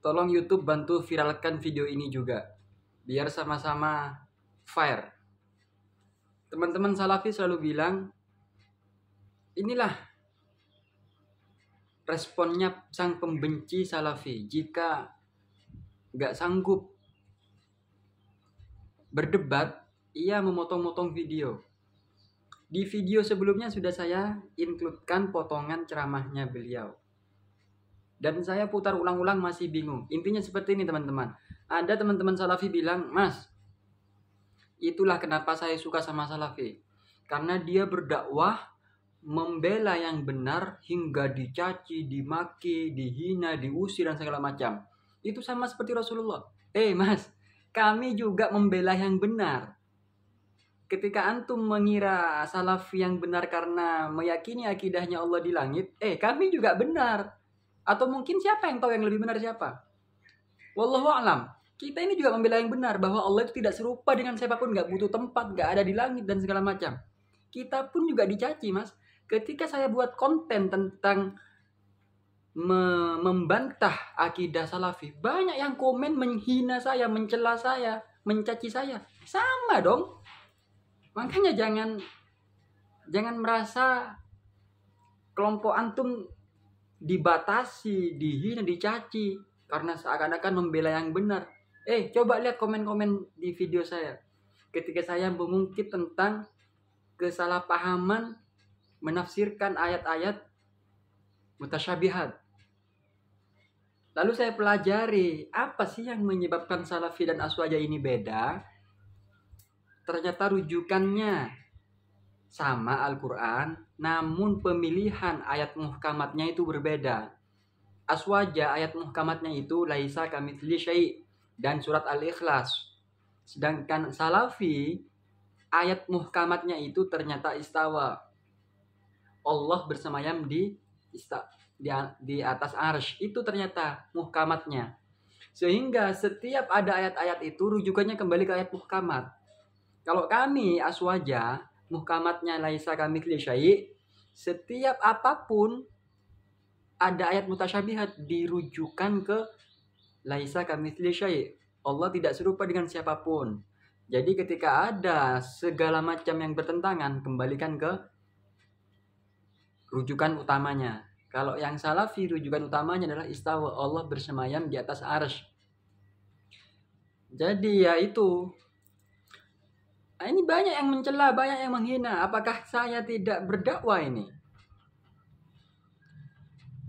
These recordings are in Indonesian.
Tolong YouTube bantu viralkan video ini juga. Biar sama-sama fire. Teman-teman Salafi selalu bilang, inilah responnya sang pembenci Salafi. Jika nggak sanggup berdebat, ia memotong-motong video. Di video sebelumnya sudah saya includekan potongan ceramahnya beliau. Dan saya putar ulang-ulang masih bingung. Intinya seperti ini teman-teman. Ada teman-teman Salafi bilang, Mas, itulah kenapa saya suka sama Salafi. Karena dia berdakwah membela yang benar hingga dicaci, dimaki, dihina, diusir, dan segala macam. Itu sama seperti Rasulullah. Eh mas, kami juga membela yang benar ketika antum mengira salafi yang benar karena meyakini akidahnya Allah di langit, eh kami juga benar. Atau mungkin siapa yang tahu yang lebih benar siapa? Wallahu alam. Kita ini juga membela yang benar bahwa Allah itu tidak serupa dengan siapapun, nggak butuh tempat, nggak ada di langit dan segala macam. Kita pun juga dicaci, mas. Ketika saya buat konten tentang me membantah akidah salafi, banyak yang komen menghina saya, mencela saya, mencaci saya. Sama dong. Makanya jangan jangan merasa kelompok antum dibatasi, dihina, dicaci karena seakan-akan membela yang benar. Eh, coba lihat komen-komen di video saya. Ketika saya mengungkit tentang kesalahpahaman menafsirkan ayat-ayat mutasyabihat. Lalu saya pelajari apa sih yang menyebabkan salafi dan aswaja ini beda? Ternyata rujukannya sama Al-Quran, namun pemilihan ayat muhkamatnya itu berbeda. Aswaja ayat muhkamatnya itu laisa kami syai' dan surat Al-Ikhlas. Sedangkan Salafi ayat muhkamatnya itu ternyata istawa. Allah bersemayam di ista, di, di atas arsh itu ternyata muhkamatnya. Sehingga setiap ada ayat-ayat itu rujukannya kembali ke ayat muhkamat. Kalau kami aswaja muhkamatnya laisa kami Syaih setiap apapun ada ayat mutasyabihat dirujukan ke laisa kami Syaih Allah tidak serupa dengan siapapun jadi ketika ada segala macam yang bertentangan kembalikan ke rujukan utamanya kalau yang salafi rujukan utamanya adalah istawa Allah bersemayam di atas arsh. Jadi ya itu Nah, ini banyak yang mencela, banyak yang menghina. Apakah saya tidak berdakwah ini?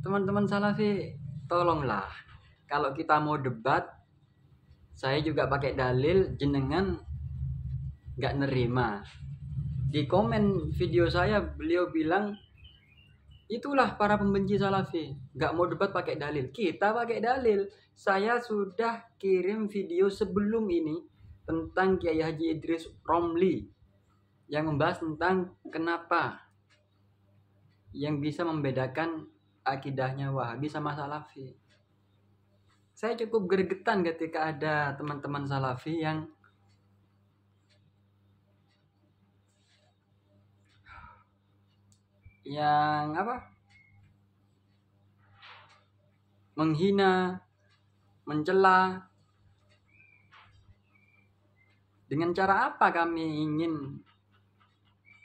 Teman-teman salafi, tolonglah. Kalau kita mau debat, saya juga pakai dalil jenengan nggak nerima. Di komen video saya beliau bilang itulah para pembenci salafi Gak mau debat pakai dalil kita pakai dalil saya sudah kirim video sebelum ini tentang Kiai Haji Idris Romli yang membahas tentang kenapa yang bisa membedakan akidahnya Wahabi sama Salafi. Saya cukup gergetan ketika ada teman-teman Salafi yang yang apa? menghina, mencela dengan cara apa kami ingin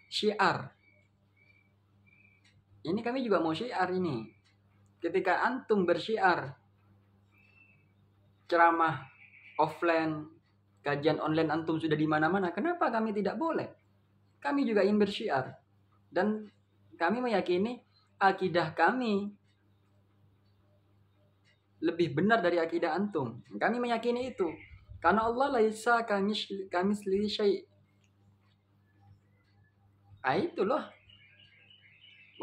syiar? Ini kami juga mau syiar ini. Ketika antum bersyiar, ceramah offline, kajian online antum sudah di mana-mana, kenapa kami tidak boleh? Kami juga ingin bersyiar. Dan kami meyakini akidah kami lebih benar dari akidah antum. Kami meyakini itu. Karena Allah laisa kamis kamis li syai. Ah itulah.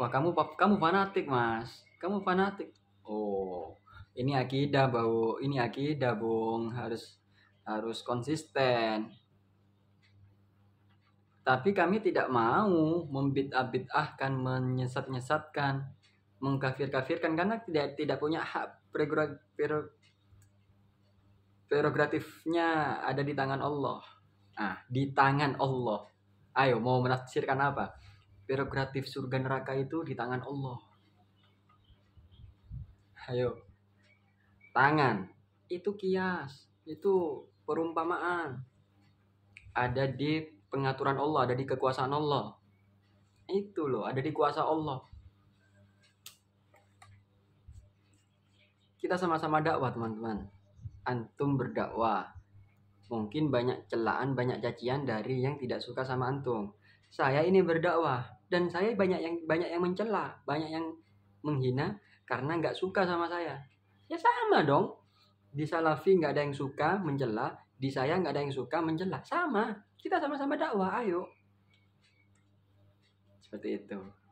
Wah kamu kamu fanatik mas, kamu fanatik. Oh ini akidah Bu. ini akidah bung harus harus konsisten. Tapi kami tidak mau membid'ah-bid'ahkan, menyesat-nyesatkan, mengkafir-kafirkan karena tidak tidak punya hak prerogatifnya ada di tangan Allah ah di tangan Allah ayo mau menafsirkan apa prerogatif surga neraka itu di tangan Allah ayo tangan itu kias itu perumpamaan ada di pengaturan Allah ada di kekuasaan Allah itu loh ada di kuasa Allah kita sama-sama dakwah teman-teman antum berdakwah mungkin banyak celaan banyak cacian dari yang tidak suka sama antum saya ini berdakwah dan saya banyak yang banyak yang mencela banyak yang menghina karena nggak suka sama saya ya sama dong di salafi nggak ada yang suka mencela di saya nggak ada yang suka mencela sama kita sama-sama dakwah ayo seperti itu